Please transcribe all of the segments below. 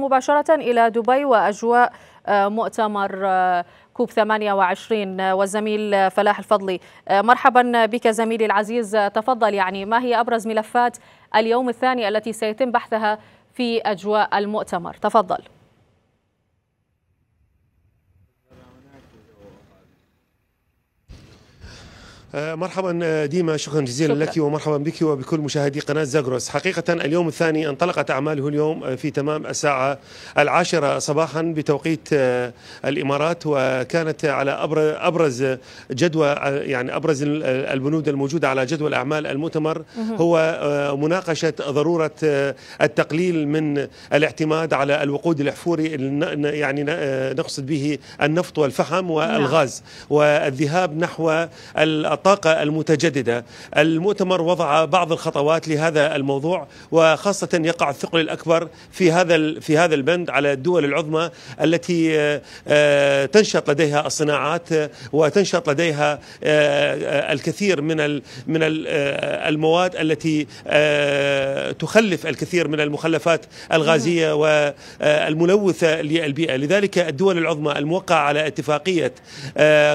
مباشرة إلى دبي وأجواء آه، مؤتمر آه، كوب 28 والزميل آه، فلاح الفضلي مرحبا بك زميلي العزيز تفضل يعني ما هي أبرز ملفات اليوم الثاني التي سيتم بحثها في أجواء المؤتمر تفضل آه، مرحبا آه، ديما شكرا جزيلا شكرا. لك ومرحبا بك وبكل مشاهدي قناة زاغروس حقيقة اليوم الثاني انطلقت أعماله اليوم آه، في تمام الساعة العاشرة صباحا بتوقيت الإمارات وكانت على أبرز جدوى يعني أبرز البنود الموجودة على جدوى الأعمال المؤتمر هو مناقشة ضرورة التقليل من الاعتماد على الوقود الأحفوري يعني نقصد به النفط والفحم نعم. والغاز والذهاب نحو الطاقة المتجددة المؤتمر وضع بعض الخطوات لهذا الموضوع وخاصة يقع الثقل الأكبر في هذا في هذا البند على الدول العظمى التي آه، آه، تنشط لديها الصناعات آه، وتنشط لديها الكثير من من المواد التي تخلف الكثير من المخلفات الغازية نعم. والملوثة للبيئة لذلك الدول العظمى الموقعة على اتفاقية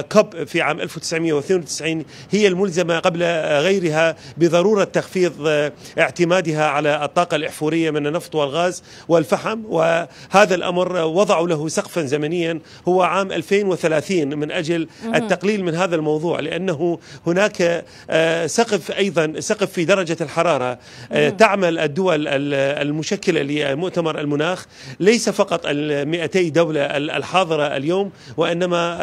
كوب في عام 1992 هي الملزمة قبل غيرها بضرورة تخفيض آه، اعتمادها على الطاقة الإحفورية من النفط والغاز والفحم وهذا الأمر وضعوا له سقفا زمنيا هو عام 2030 من أجل التقليل من هذا الموضوع لأنه هناك آه، سقف أيضا سقف في درجة الحرارة آه، تعمل الدول المشكلة لمؤتمر المناخ ليس فقط ال 200 دولة الحاضرة اليوم وإنما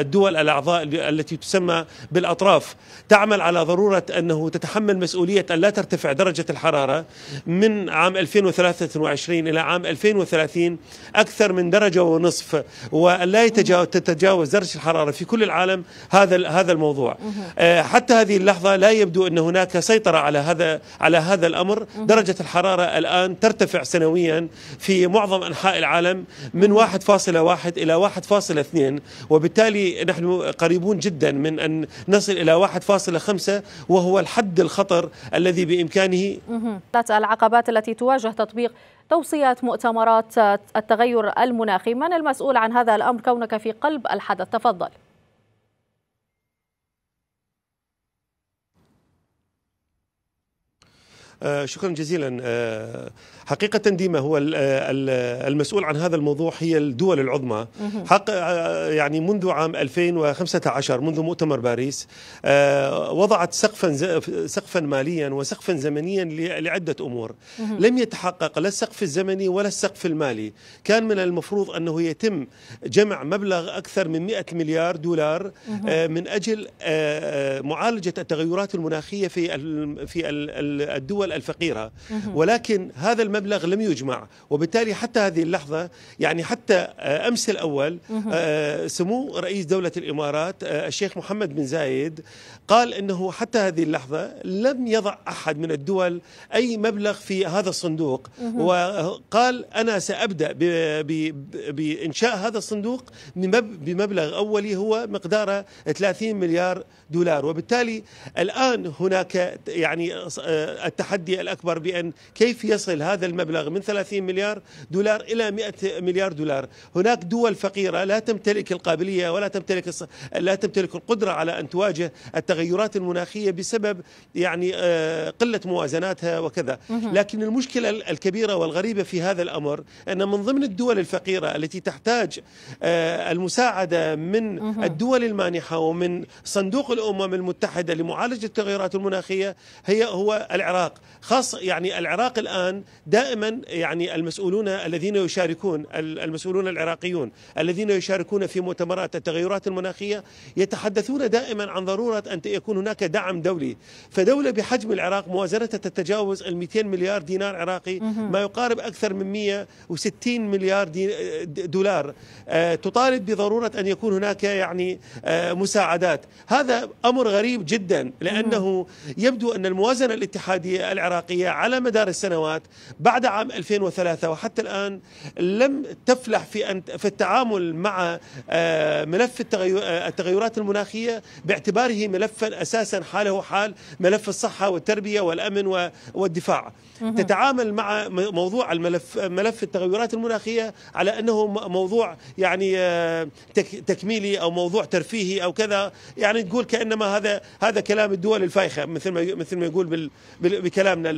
الدول الأعضاء التي تسمى بالأطراف الأطراف تعمل على ضرورة أنه تتحمل مسؤولية أن لا ترتفع درجة الحرارة من عام 2023 إلى عام 2030 أكثر من درجة ونصف وأن لا تتجاوز درجة الحرارة في كل العالم هذا هذا الموضوع آه، حتى هذه اللحظة لا يبدو أن هناك سيطرة على هذا على هذا الأمر درجة الحرارة الآن ترتفع سنويا في معظم أنحاء العالم من 1.1 إلى 1.2 وبالتالي نحن قريبون جدا من أن نصل إلى 1.5 وهو الحد الخطر الذي بإمكانه العقبات التي تواجه تطبيق توصيات مؤتمرات آه، التغير المناخي من المسؤول عن هذا الأمر كونك في قلب الحدث تفضل آه، شكرا جزيلا آه، حقيقة ديما هو آه، المسؤول عن هذا الموضوع هي الدول العظمى حق يعني منذ عام 2015 منذ مؤتمر باريس وضعت سقفا سقفا ماليا وسقفا زمنيا لعدة أمور لم يتحقق لا السقف الزمني ولا السقف المالي كان من المفروض أنه يتم جمع مبلغ أكثر من 100 مليار دولار من أجل معالجة التغيرات المناخية في في الدول الدول الفقيرة ولكن هذا المبلغ لم يجمع وبالتالي حتى هذه اللحظة يعني حتى آه، أمس الأول آه، سمو رئيس دولة الإمارات آه، الشيخ محمد بن زايد قال أنه حتى هذه اللحظة لم يضع أحد من الدول أي مبلغ في هذا الصندوق وقال أنا سأبدأ بإنشاء هذا الصندوق بمبلغ أولي هو مقداره 30 مليار دولار وبالتالي الآن هناك يعني التحدي التحدي الأكبر بأن كيف يصل هذا المبلغ من 30 مليار دولار إلى 100 مليار دولار هناك دول فقيرة لا تمتلك القابلية ولا تمتلك لا تمتلك القدرة على أن تواجه التغيرات المناخية بسبب يعني آه، قلة موازناتها وكذا لكن المشكلة الكبيرة والغريبة في هذا الأمر أن من ضمن الدول الفقيرة التي تحتاج آه، المساعدة من الدول المانحة ومن صندوق الأمم المتحدة لمعالجة التغيرات المناخية هي هو العراق خاص يعني العراق الآن دائما يعني المسؤولون الذين يشاركون المسؤولون العراقيون الذين يشاركون في مؤتمرات التغيرات المناخية يتحدثون دائما عن ضرورة أن يكون هناك دعم دولي فدولة بحجم العراق موازنة تتجاوز ال 200 مليار دينار عراقي ما يقارب أكثر من 160 مليار دولار آه، تطالب بضرورة أن يكون هناك يعني آه، مساعدات هذا أمر غريب جدا لأنه يبدو أن الموازنة الاتحادية العراقية على مدار السنوات بعد عام 2003 وحتى الآن لم تفلح في أن في التعامل مع آه، ملف آه، التغيرات المناخية باعتباره ملفا أساسا حاله حال ملف الصحة والتربية والأمن والدفاع تتعامل مع موضوع الملف ملف التغيرات المناخية على أنه موضوع يعني آه، تكميلي أو موضوع ترفيهي أو كذا يعني تقول كأنما هذا هذا كلام الدول الفايخة مثل ما مثل ما يقول بال كلامنا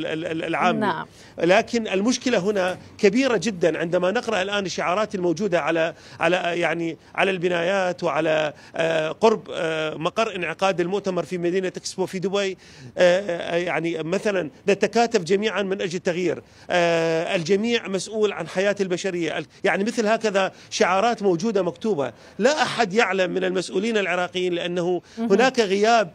العام نعم. لكن المشكلة هنا كبيرة جدا عندما نقرأ الآن الشعارات الموجودة على على يعني على البنايات وعلى آه، قرب آه، مقر انعقاد المؤتمر في مدينة اكسبو في دبي آه، يعني مثلا نتكاتف جميعا من أجل التغيير الجميع مسؤول عن حياة البشرية يعني مثل هكذا شعارات موجودة مكتوبة لا أحد يعلم من المسؤولين العراقيين لأنه هناك غياب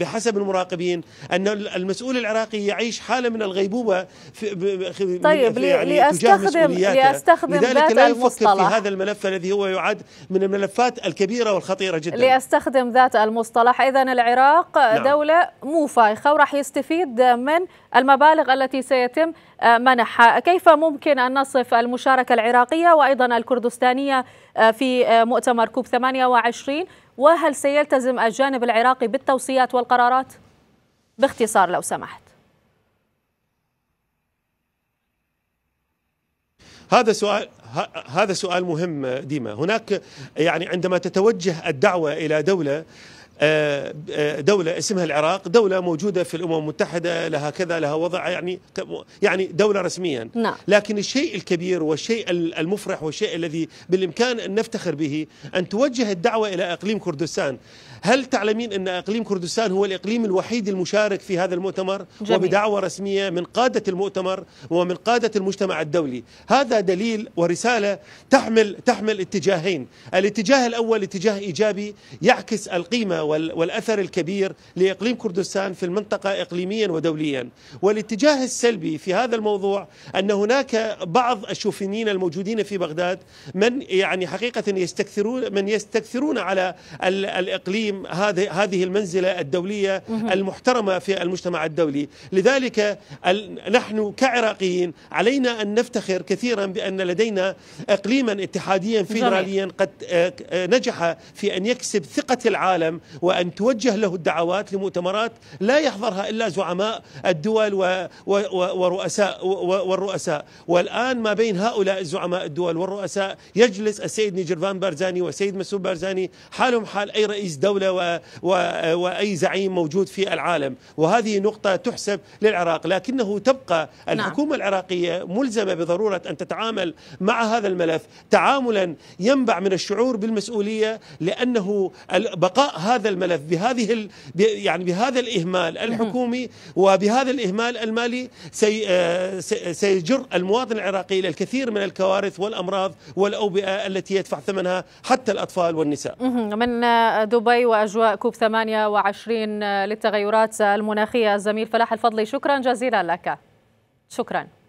بحسب المراقبين أن المسؤول العراقي يعيش يعيش حاله من الغيبوبه في طيب في يعني لاستخدم لاستخدم لذلك لا يفكر في هذا الملف الذي هو يعد من الملفات الكبيره والخطيره جدا لاستخدم ذات المصطلح اذا العراق نعم. دوله مو فايخه وراح يستفيد من المبالغ التي سيتم آه، منحها كيف ممكن ان نصف المشاركه العراقيه وايضا الكردستانيه آه، في آه، مؤتمر كوب 28 وهل سيلتزم الجانب العراقي بالتوصيات والقرارات باختصار لو سمحت هذا سؤال هذا سؤال مهم ديما هناك يعني عندما تتوجه الدعوة إلى دولة آه، آه، دولة اسمها العراق دولة موجودة في الأمم المتحدة لها كذا لها وضع يعني يعني دولة رسميا نعم. لكن الشيء الكبير والشيء المفرح والشيء الذي بالإمكان أن نفتخر به أن توجه الدعوة إلى أقليم كردستان هل تعلمين أن أقليم كردستان هو الإقليم الوحيد المشارك في هذا المؤتمر جميل. وبدعوة رسمية من قادة المؤتمر ومن قادة المجتمع الدولي هذا دليل ورسالة تحمل تحمل اتجاهين الاتجاه الأول اتجاه إيجابي يعكس القيمة والأثر الكبير لإقليم كردستان في المنطقة إقليميا ودوليا والاتجاه السلبي في هذا الموضوع أن هناك بعض الشوفينين الموجودين في بغداد من يعني حقيقة يستكثرون من يستكثرون على الإقليم هذه هذه المنزلة الدولية المحترمة في المجتمع الدولي لذلك نحن كعراقيين علينا أن نفتخر كثيرا بأن لدينا إقليما اتحاديا فيدراليا قد آه، نجح في أن يكسب ثقة العالم وأن توجه له الدعوات لمؤتمرات لا يحضرها إلا زعماء الدول ورؤساء والرؤساء والآن ما بين هؤلاء الزعماء الدول والرؤساء يجلس السيد نيجرفان بارزاني والسيد مسعود بارزاني حالهم حال أي رئيس دولة وأي زعيم موجود في العالم وهذه نقطة تحسب للعراق لكنه تبقى نعم. الحكومة نعم. العراقية ملزمة بضرورة أن تتعامل مع هذا الملف تعاملا ينبع من الشعور بالمسؤولية لأنه بقاء هذا بهذا الملف بهذه ال... يعني بهذا الإهمال الحكومي وبهذا الإهمال المالي آه، سي... سيجر المواطن العراقي إلى الكثير من الكوارث والأمراض والأوبئة التي يدفع ثمنها حتى الأطفال والنساء من دبي وأجواء كوب 28 للتغيرات المناخية الزميل فلاح الفضلي شكرا جزيلا لك شكرا